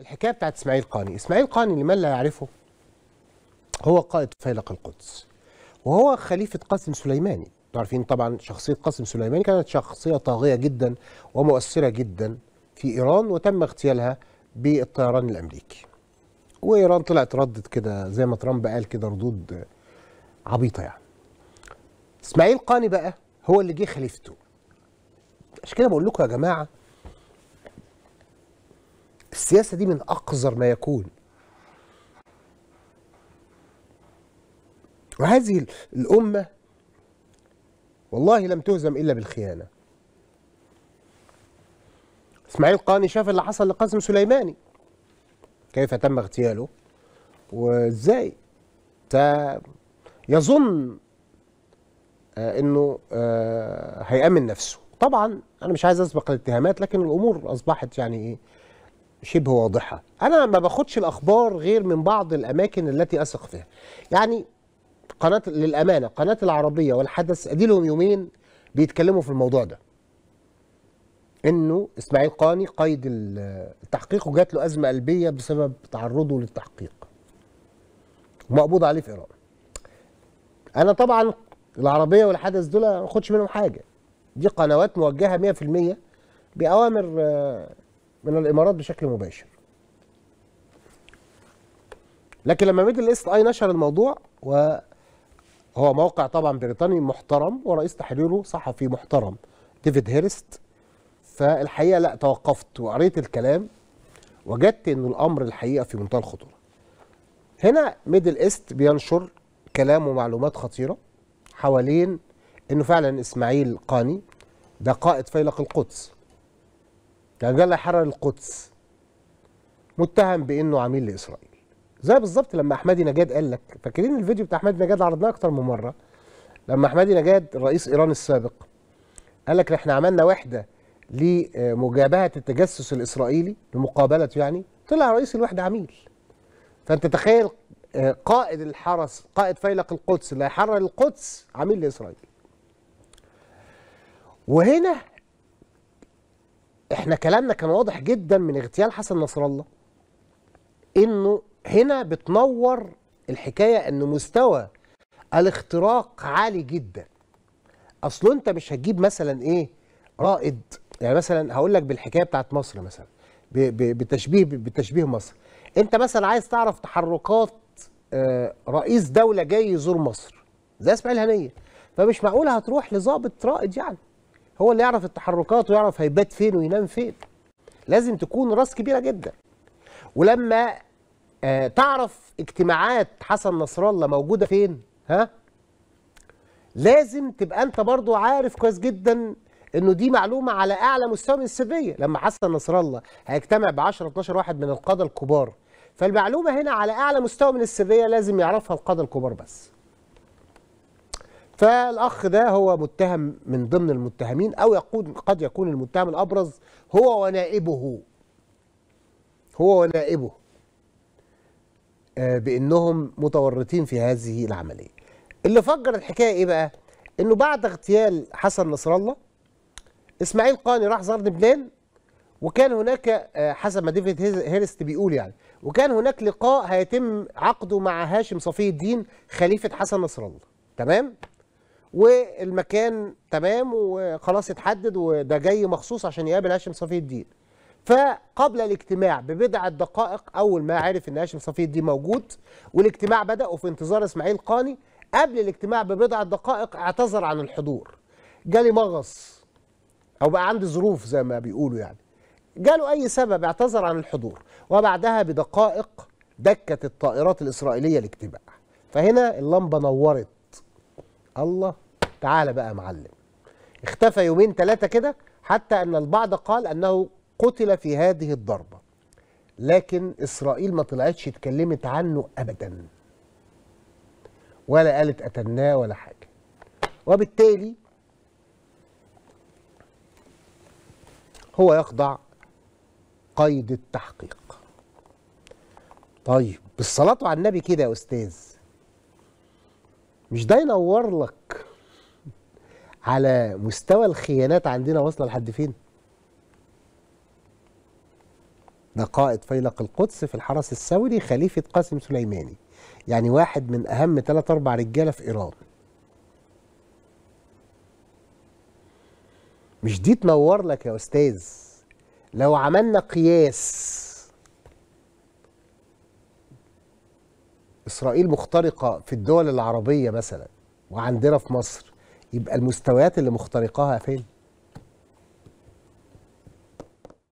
الحكايه بتاعت اسماعيل قاني اسماعيل قاني لمن لا يعرفه هو قائد فيلق القدس وهو خليفه قاسم سليماني عارفين طبعا شخصيه قاسم سليماني كانت شخصيه طاغيه جدا ومؤثره جدا في ايران وتم اغتيالها بالطيران الامريكي وايران طلعت ردت كده زي ما ترامب قال كده ردود عبيطه يعني اسماعيل قاني بقى هو اللي جه خليفته عشان كده بقول لكم يا جماعه السياسه دي من اقذر ما يكون وهذه الامه والله لم تهزم الا بالخيانه اسماعيل قاني شاف اللي حصل لقاسم سليماني كيف تم اغتياله وازاي يظن آه، انه آه، هيأمن نفسه طبعا انا مش عايز اسبق الاتهامات لكن الامور اصبحت يعني ايه شبه واضحه انا ما باخدش الاخبار غير من بعض الاماكن التي اثق فيها يعني قناه للامانه قناه العربيه والحدث اديلهم يومين بيتكلموا في الموضوع ده انه اسماعيل قاني قيد التحقيق وجات له ازمه قلبيه بسبب تعرضه للتحقيق مقبوض عليه في ايران انا طبعا العربيه والحدث دول ما منهم حاجه دي قنوات موجهه 100% باوامر آه، من الامارات بشكل مباشر لكن لما ميدل ايست اي نشر الموضوع وهو موقع طبعا بريطاني محترم ورئيس تحريره صحفي محترم ديفيد هيرست فالحقيقه لا توقفت وقريت الكلام وجدت ان الامر الحقيقه في منتهى الخطوره هنا ميدل ايست بينشر كلام ومعلومات خطيره حوالين انه فعلا اسماعيل قاني ده قائد فيلق القدس عبد الله حرر القدس متهم بانه عميل لاسرائيل زي بالظبط لما احمدي نجاد قال لك فاكرين الفيديو بتاع احمدي نجاد عرضناه اكتر من مره لما احمدي نجاد رئيس ايران السابق قال لك احنا عملنا وحده لمجابهه التجسس الاسرائيلي لمقابلته يعني طلع رئيس الوحده عميل فانت تخيل آه، قائد الحرس قائد فيلق القدس اللي هيحرر القدس عميل لاسرائيل وهنا احنا كلامنا كان واضح جدا من اغتيال حسن نصر الله انه هنا بتنور الحكايه ان مستوى الاختراق عالي جدا اصل انت مش هتجيب مثلا ايه رائد يعني مثلا هقول لك بالحكايه بتاعت مصر مثلا بتشبيه بتشبيه مصر انت مثلا عايز تعرف تحركات آه، رئيس دوله جاي يزور مصر زي اسماعيل هنيه فمش معقول هتروح لظابط رائد يعني هو اللي يعرف التحركات ويعرف هيبات فين وينام فين لازم تكون راس كبيره جدا ولما آه تعرف اجتماعات حسن نصر الله موجوده فين ها لازم تبقى انت برضو عارف كويس جدا انه دي معلومه على اعلى مستوى من السريه لما حسن نصر الله هيجتمع ب 10 12 واحد من القاده الكبار فالمعلومه هنا على اعلى مستوى من السريه لازم يعرفها القاده الكبار بس فالاخ ده هو متهم من ضمن المتهمين او يقود قد يكون المتهم الابرز هو ونائبه هو ونائبه آه، بانهم متورطين في هذه العمليه اللي فجر الحكايه ايه بقى انه بعد اغتيال حسن نصر الله اسماعيل قاني راح زار لبنان وكان هناك آه، حسب ما ديفيد هيرست بيقول يعني وكان هناك لقاء هيتم عقده مع هاشم صفي الدين خليفه حسن نصر الله تمام والمكان تمام وخلاص اتحدد وده جاي مخصوص عشان يقابل هاشم صفي الدين فقبل الاجتماع ببضع دقائق اول ما عرف ان هاشم صفي الدين موجود والاجتماع بدا وفي انتظار اسماعيل قاني قبل الاجتماع ببضع دقائق اعتذر عن الحضور جالي مغص او بقى عندي ظروف زي ما بيقولوا يعني جاله اي سبب اعتذر عن الحضور وبعدها بدقائق دكت الطائرات الاسرائيليه الاجتماع فهنا اللمبه نورت الله تعالى بقى معلم اختفى يومين ثلاثة كده حتى أن البعض قال أنه قتل في هذه الضربة لكن إسرائيل ما طلعتش اتكلمت عنه أبدا ولا قالت أتناه ولا حاجة وبالتالي هو يخضع قيد التحقيق طيب بالصلاة على النبي كده يا أستاذ مش ده ينور لك على مستوى الخيانات عندنا واصله لحد فين؟ ده قائد فيلق القدس في الحرس الثوري خليفه قاسم سليماني يعني واحد من اهم ثلاث اربع رجاله في ايران مش دي تنور لك يا استاذ لو عملنا قياس اسرائيل مخترقه في الدول العربيه مثلا وعندنا في مصر يبقى المستويات اللي مخترقاها فين؟